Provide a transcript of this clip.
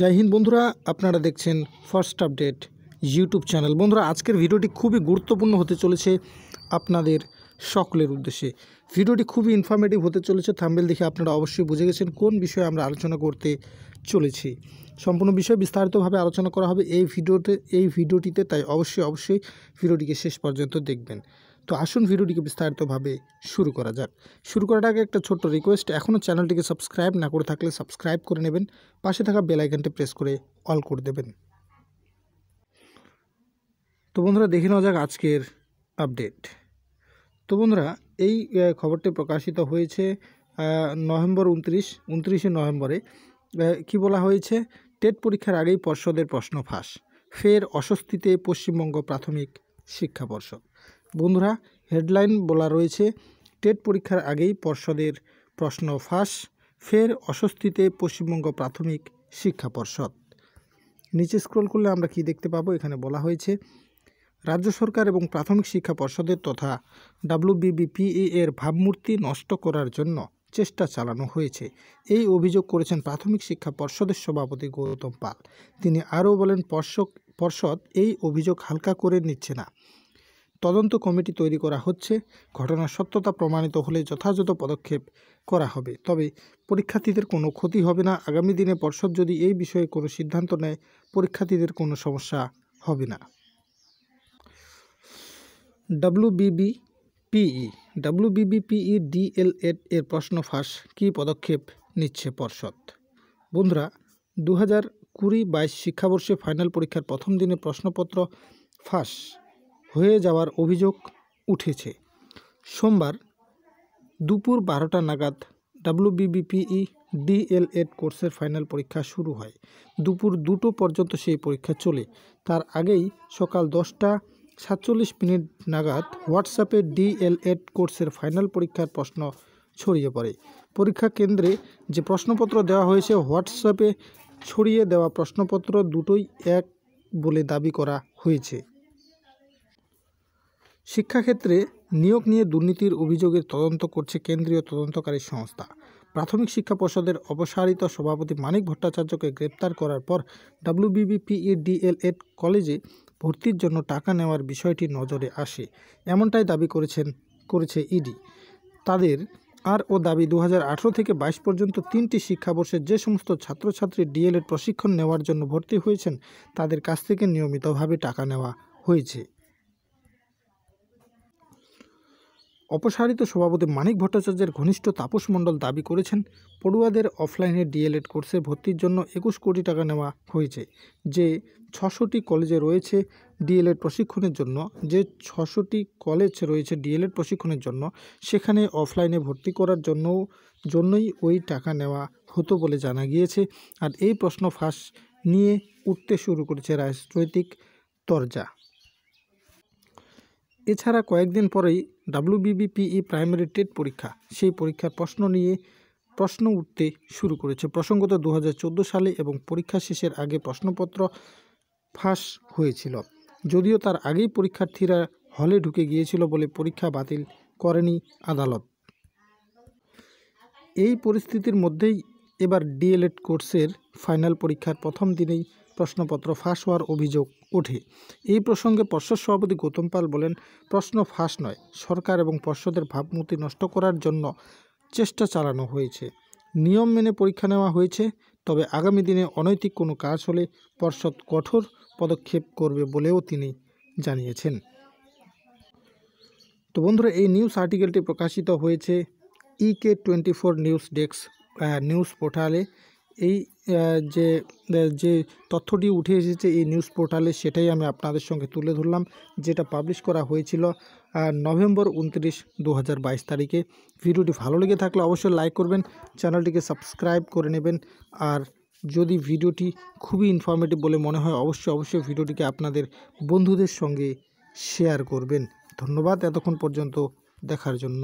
জয় হিন্দ বন্ধুরা আপনারা দেখছেন ফার্স্ট আপডেট ইউটিউব চ্যানেল বন্ধুরা আজকের ভিডিওটি খুবই গুরুত্বপূর্ণ হতে চলেছে আপনাদের সকলের উদ্দেশ্যে ভিডিওটি খুবই ইনফরমেটিভ হতে চলেছে থাম্বেল দেখে আপনারা অবশ্যই বুঝে গেছেন কোন বিষয়ে আমরা আলোচনা করতে চলেছি সম্পূর্ণ বিষয়ে বিস্তারিতভাবে আলোচনা করা হবে এই ভিডিওতে এই ভিডিওটিতে তাই অবশ্যই অবশ্যই ভিডিওটিকে শেষ পর্যন্ত দেখবেন তো আসুন ভিডিওটিকে বিস্তারিতভাবে শুরু করা যাক শুরু করার আগে একটা ছোট্ট রিকোয়েস্ট এখনও চ্যানেলটিকে সাবস্ক্রাইব না করে থাকলে সাবস্ক্রাইব করে নেবেন পাশে থাকা বেলাইকানটি প্রেস করে অল করে দেবেন তো বন্ধুরা দেখে নেওয়া যাক আজকের আপডেট তো বন্ধুরা এই খবরটি প্রকাশিত হয়েছে নভেম্বর উনত্রিশ উনত্রিশে নভেম্বরে কি বলা হয়েছে টেট পরীক্ষার আগেই পর্ষদের প্রশ্ন ফাঁস ফের অস্বস্তিতে পশ্চিমবঙ্গ প্রাথমিক শিক্ষা পর্ষদ বন্ধুরা হেডলাইন বলা রয়েছে টেট পরীক্ষার আগেই পর্ষদের প্রশ্ন ফাঁস ফের অস্বস্তিতে পশ্চিমবঙ্গ প্রাথমিক শিক্ষা পর্ষদ নিচে স্ক্রল করলে আমরা কি দেখতে পাবো এখানে বলা হয়েছে রাজ্য সরকার এবং প্রাথমিক শিক্ষা পর্ষদের তথা ডাব্লুবিবিপিএ এর ভাবমূর্তি নষ্ট করার জন্য চেষ্টা চালানো হয়েছে এই অভিযোগ করেছেন প্রাথমিক শিক্ষা পর্ষদের সভাপতি গৌতম পাল তিনি আরও বলেন পর্ষদ পর্ষদ এই অভিযোগ হালকা করে নিচ্ছে না তদন্ত কমিটি তৈরি করা হচ্ছে ঘটনার সত্যতা প্রমাণিত হলে যথাযথ পদক্ষেপ করা হবে তবে পরীক্ষার্থীদের কোনো ক্ষতি হবে না আগামী দিনে পর্ষদ যদি এই বিষয়ে কোনো সিদ্ধান্ত নেয় পরীক্ষার্থীদের কোনো সমস্যা হবে না ডাব্লুবিবি পিই ডাব্লুবিবিপিই ডিএলএড এর প্রশ্ন ফাঁস কী পদক্ষেপ নিচ্ছে পর্ষদ বন্ধুরা দু হাজার কুড়ি বাইশ শিক্ষাবর্ষে ফাইনাল পরীক্ষার প্রথম দিনে প্রশ্নপত্র ফাঁস হয়ে যাওয়ার অভিযোগ উঠেছে সোমবার দুপুর বারোটা নাগাদ ডাব্লুবিবিপিই ডিএলএড কোর্সের ফাইনাল পরীক্ষা শুরু হয় দুপুর দুটো পর্যন্ত সেই পরীক্ষা চলে তার আগেই সকাল দশটা সাতচল্লিশ মিনিট নাগাদ হোয়াটসঅ্যাপে ডিএলএড কোর্সের ফাইনাল পরীক্ষার প্রশ্ন ছড়িয়ে পড়ে পরীক্ষা কেন্দ্রে যে প্রশ্নপত্র দেওয়া হয়েছে হোয়াটসঅ্যাপে ছড়িয়ে দেওয়া প্রশ্নপত্র দুটোই এক বলে দাবি করা হয়েছে শিক্ষাক্ষেত্রে নিয়োগ নিয়ে দুর্নীতির অভিযোগের তদন্ত করছে কেন্দ্রীয় তদন্তকারী সংস্থা প্রাথমিক শিক্ষা পর্ষদের অপসারিত সভাপতি মানিক ভট্টাচার্যকে গ্রেপ্তার করার পর ডাব্লিউবিবিপিইডিএল এড কলেজে ভর্তির জন্য টাকা নেওয়ার বিষয়টি নজরে আসে এমনটাই দাবি করেছেন করেছে ইডি তাদের আর ও দাবি দু থেকে বাইশ পর্যন্ত তিনটি শিক্ষাবর্ষে যে সমস্ত ছাত্রছাত্রী ডিএলএড প্রশিক্ষণ নেওয়ার জন্য ভর্তি হয়েছেন তাদের কাছ থেকে নিয়মিতভাবে টাকা নেওয়া হয়েছে অপসারিত সভাপতি মানিক ভট্টাচার্যের ঘনিষ্ঠ তাপস মণ্ডল দাবি করেছেন পড়ুয়াদের অফলাইনে ডিএলএড কোর্সে ভর্তির জন্য একুশ কোটি টাকা নেওয়া হয়েছে যে ছশোটি কলেজে রয়েছে ডিএলএড প্রশিক্ষণের জন্য যে ছশোটি কলেজ রয়েছে ডিএলএড প্রশিক্ষণের জন্য সেখানে অফলাইনে ভর্তি করার জন্যও জন্যই ওই টাকা নেওয়া হতো বলে জানা গিয়েছে আর এই প্রশ্ন ফাঁস নিয়ে উঠতে শুরু করেছে রাজনৈতিক তরজা এছাড়া কয়েকদিন পরেই ডাব্লিউবিবিপিই প্রাইমারি টেট পরীক্ষা সেই পরীক্ষার প্রশ্ন নিয়ে প্রশ্ন উঠতে শুরু করেছে প্রসঙ্গত দু সালে এবং পরীক্ষা শেষের আগে প্রশ্নপত্র ফাঁস হয়েছিল যদিও তার আগেই পরীক্ষার্থীরা হলে ঢুকে গিয়েছিল বলে পরীক্ষা বাতিল করেনি আদালত এই পরিস্থিতির মধ্যেই এবার ডিএলএড কোর্সের ফাইনাল পরীক্ষার প্রথম দিনেই প্রশ্নপত্র ফাঁস হওয়ার অভিযোগ ওঠে এই প্রসঙ্গে পর্ষদ সভাপতি গৌতম পাল বলেন প্রশ্ন ফাঁস নয় সরকার এবং পর্ষদের ভাবমূর্তি নষ্ট করার জন্য চেষ্টা চালানো হয়েছে নিয়ম মেনে পরীক্ষা নেওয়া হয়েছে তবে আগামী দিনে অনৈতিক কোনো কাজ হলে পর্ষদ কঠোর পদক্ষেপ করবে বলেও তিনি জানিয়েছেন তো বন্ধুরা এই নিউজ আর্টিকেলটি প্রকাশিত হয়েছে ইকে twenty four news desk news পোর্টালে এই যে যে তথ্যটি উঠে এসেছে এই নিউজ পোর্টালে সেটাই আমি আপনাদের সঙ্গে তুলে ধরলাম যেটা পাবলিশ করা হয়েছিল নভেম্বর উনত্রিশ দু হাজার তারিখে ভিডিওটি ভালো লেগে থাকলে অবশ্যই লাইক করবেন চ্যানেলটিকে সাবস্ক্রাইব করে নেবেন আর যদি ভিডিওটি খুবই ইনফরমেটিভ বলে মনে হয় অবশ্যই অবশ্যই ভিডিওটিকে আপনাদের বন্ধুদের সঙ্গে শেয়ার করবেন ধন্যবাদ এতক্ষণ পর্যন্ত দেখার জন্য